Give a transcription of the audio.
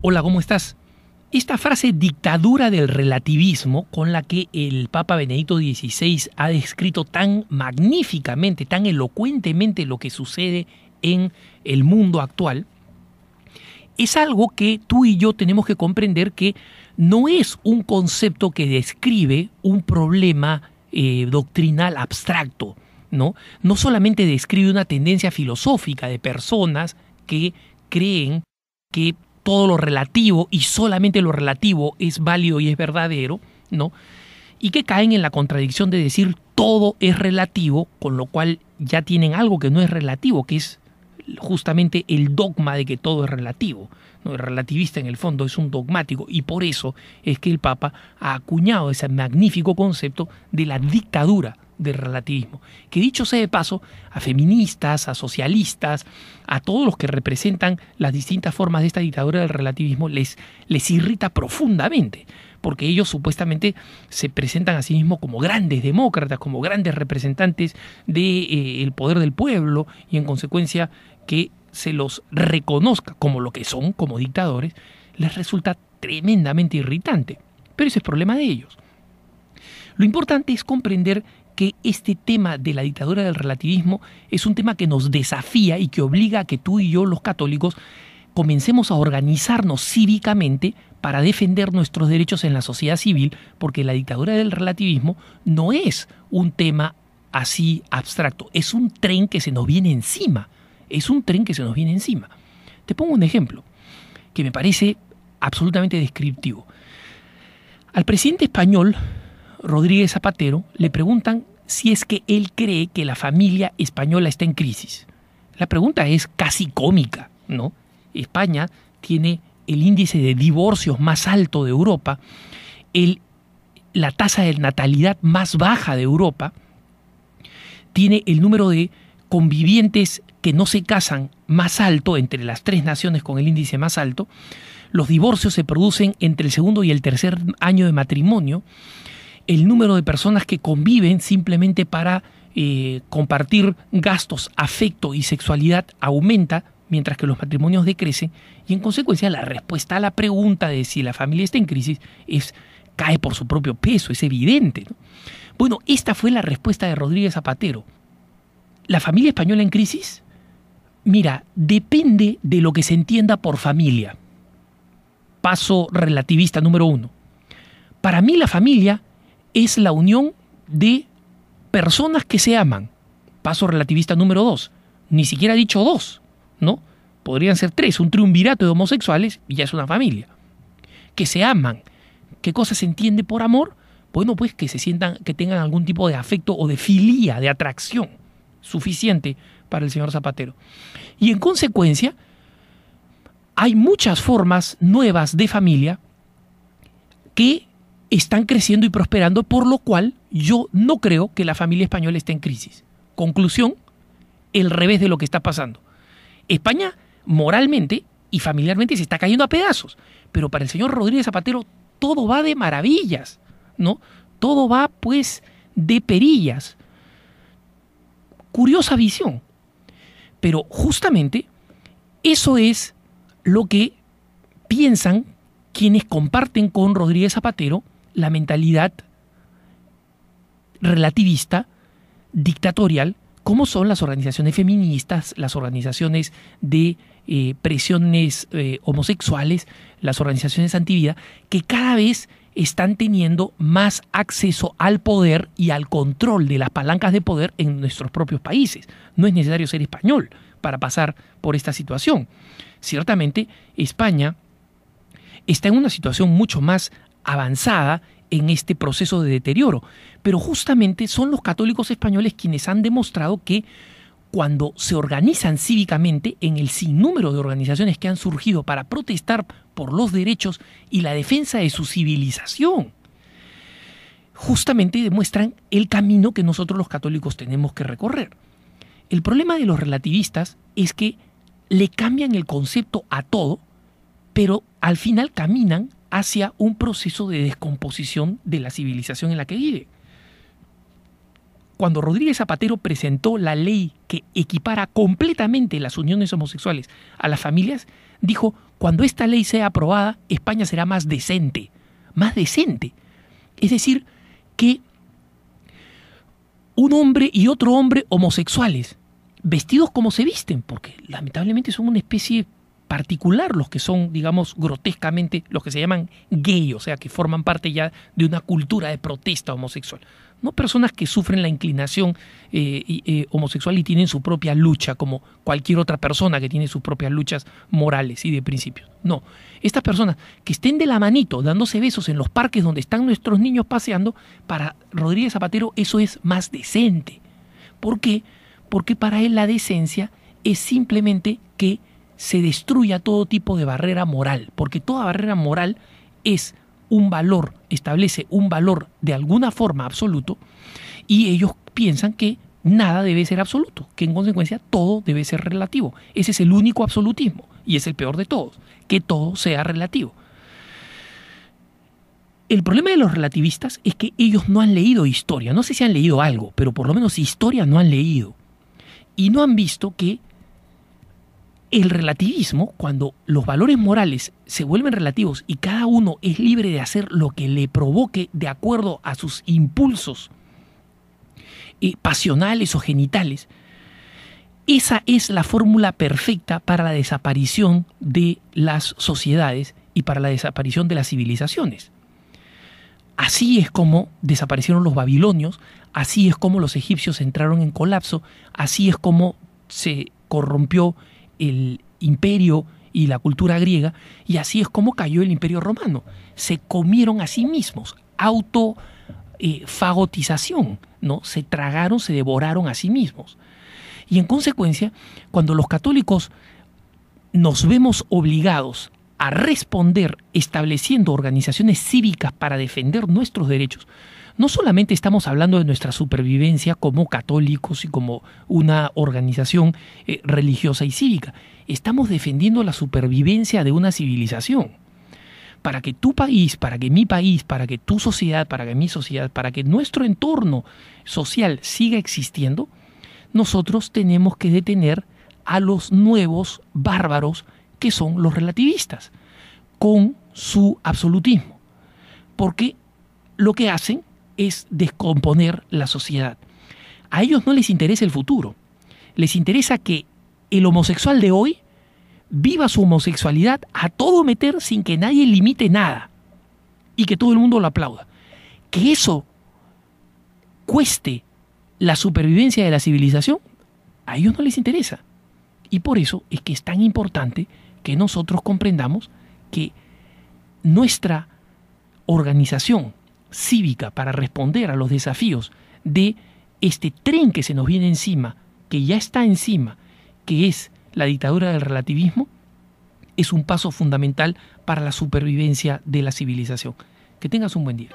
Hola, ¿cómo estás? Esta frase dictadura del relativismo con la que el Papa Benedicto XVI ha descrito tan magníficamente, tan elocuentemente lo que sucede en el mundo actual, es algo que tú y yo tenemos que comprender que no es un concepto que describe un problema eh, doctrinal abstracto, ¿no? No solamente describe una tendencia filosófica de personas que creen que todo lo relativo y solamente lo relativo es válido y es verdadero, ¿no? Y que caen en la contradicción de decir todo es relativo, con lo cual ya tienen algo que no es relativo, que es justamente el dogma de que todo es relativo. ¿no? El relativista en el fondo es un dogmático y por eso es que el Papa ha acuñado ese magnífico concepto de la dictadura del relativismo. Que dicho sea de paso, a feministas, a socialistas, a todos los que representan las distintas formas de esta dictadura del relativismo, les, les irrita profundamente, porque ellos supuestamente se presentan a sí mismos como grandes demócratas, como grandes representantes del de, eh, poder del pueblo y en consecuencia que se los reconozca como lo que son, como dictadores, les resulta tremendamente irritante. Pero ese es problema de ellos. Lo importante es comprender que este tema de la dictadura del relativismo es un tema que nos desafía y que obliga a que tú y yo, los católicos, comencemos a organizarnos cívicamente para defender nuestros derechos en la sociedad civil, porque la dictadura del relativismo no es un tema así abstracto, es un tren que se nos viene encima, es un tren que se nos viene encima. Te pongo un ejemplo que me parece absolutamente descriptivo. Al presidente español Rodríguez Zapatero, le preguntan si es que él cree que la familia española está en crisis. La pregunta es casi cómica, ¿no? España tiene el índice de divorcios más alto de Europa, la tasa de natalidad más baja de Europa, tiene el número de convivientes que no se casan más alto entre las tres naciones con el índice más alto, los divorcios se producen entre el segundo y el tercer año de matrimonio, el número de personas que conviven simplemente para eh, compartir gastos, afecto y sexualidad aumenta, mientras que los matrimonios decrecen, y en consecuencia la respuesta a la pregunta de si la familia está en crisis es cae por su propio peso, es evidente. Bueno, esta fue la respuesta de Rodríguez Zapatero. ¿La familia española en crisis? Mira, depende de lo que se entienda por familia. Paso relativista número uno. Para mí la familia es la unión de personas que se aman. Paso relativista número dos. Ni siquiera he dicho dos, ¿no? Podrían ser tres, un triunvirato de homosexuales y ya es una familia. Que se aman. ¿Qué cosa se entiende por amor? Bueno, pues que se sientan, que tengan algún tipo de afecto o de filía, de atracción suficiente para el señor Zapatero. Y en consecuencia, hay muchas formas nuevas de familia que están creciendo y prosperando, por lo cual yo no creo que la familia española esté en crisis. Conclusión, el revés de lo que está pasando. España moralmente y familiarmente se está cayendo a pedazos, pero para el señor Rodríguez Zapatero todo va de maravillas, ¿no? Todo va pues de perillas. Curiosa visión. Pero justamente eso es lo que piensan quienes comparten con Rodríguez Zapatero la mentalidad relativista, dictatorial, como son las organizaciones feministas, las organizaciones de eh, presiones eh, homosexuales, las organizaciones antivida, que cada vez están teniendo más acceso al poder y al control de las palancas de poder en nuestros propios países. No es necesario ser español para pasar por esta situación. Ciertamente, España está en una situación mucho más avanzada en este proceso de deterioro. Pero justamente son los católicos españoles quienes han demostrado que cuando se organizan cívicamente en el sinnúmero de organizaciones que han surgido para protestar por los derechos y la defensa de su civilización, justamente demuestran el camino que nosotros los católicos tenemos que recorrer. El problema de los relativistas es que le cambian el concepto a todo, pero al final caminan hacia un proceso de descomposición de la civilización en la que vive. Cuando Rodríguez Zapatero presentó la ley que equipara completamente las uniones homosexuales a las familias, dijo, cuando esta ley sea aprobada, España será más decente, más decente. Es decir, que un hombre y otro hombre homosexuales, vestidos como se visten, porque lamentablemente son una especie particular los que son, digamos, grotescamente los que se llaman gay, o sea, que forman parte ya de una cultura de protesta homosexual. No personas que sufren la inclinación eh, eh, homosexual y tienen su propia lucha, como cualquier otra persona que tiene sus propias luchas morales y de principios. No, estas personas que estén de la manito dándose besos en los parques donde están nuestros niños paseando, para Rodríguez Zapatero eso es más decente. ¿Por qué? Porque para él la decencia es simplemente que se destruya todo tipo de barrera moral, porque toda barrera moral es un valor, establece un valor de alguna forma absoluto, y ellos piensan que nada debe ser absoluto, que en consecuencia todo debe ser relativo. Ese es el único absolutismo, y es el peor de todos, que todo sea relativo. El problema de los relativistas es que ellos no han leído historia, no sé si han leído algo, pero por lo menos historia no han leído. Y no han visto que el relativismo, cuando los valores morales se vuelven relativos y cada uno es libre de hacer lo que le provoque de acuerdo a sus impulsos eh, pasionales o genitales, esa es la fórmula perfecta para la desaparición de las sociedades y para la desaparición de las civilizaciones. Así es como desaparecieron los babilonios, así es como los egipcios entraron en colapso, así es como se corrompió el imperio y la cultura griega, y así es como cayó el imperio romano. Se comieron a sí mismos, autofagotización, eh, ¿no? Se tragaron, se devoraron a sí mismos. Y en consecuencia, cuando los católicos nos vemos obligados a responder estableciendo organizaciones cívicas para defender nuestros derechos, no solamente estamos hablando de nuestra supervivencia como católicos y como una organización eh, religiosa y cívica, estamos defendiendo la supervivencia de una civilización. Para que tu país, para que mi país, para que tu sociedad, para que mi sociedad, para que nuestro entorno social siga existiendo, nosotros tenemos que detener a los nuevos bárbaros que son los relativistas, con su absolutismo. Porque lo que hacen es descomponer la sociedad. A ellos no les interesa el futuro. Les interesa que el homosexual de hoy viva su homosexualidad a todo meter sin que nadie limite nada y que todo el mundo lo aplauda. Que eso cueste la supervivencia de la civilización, a ellos no les interesa. Y por eso es que es tan importante que nosotros comprendamos que nuestra organización cívica para responder a los desafíos de este tren que se nos viene encima, que ya está encima, que es la dictadura del relativismo, es un paso fundamental para la supervivencia de la civilización. Que tengas un buen día.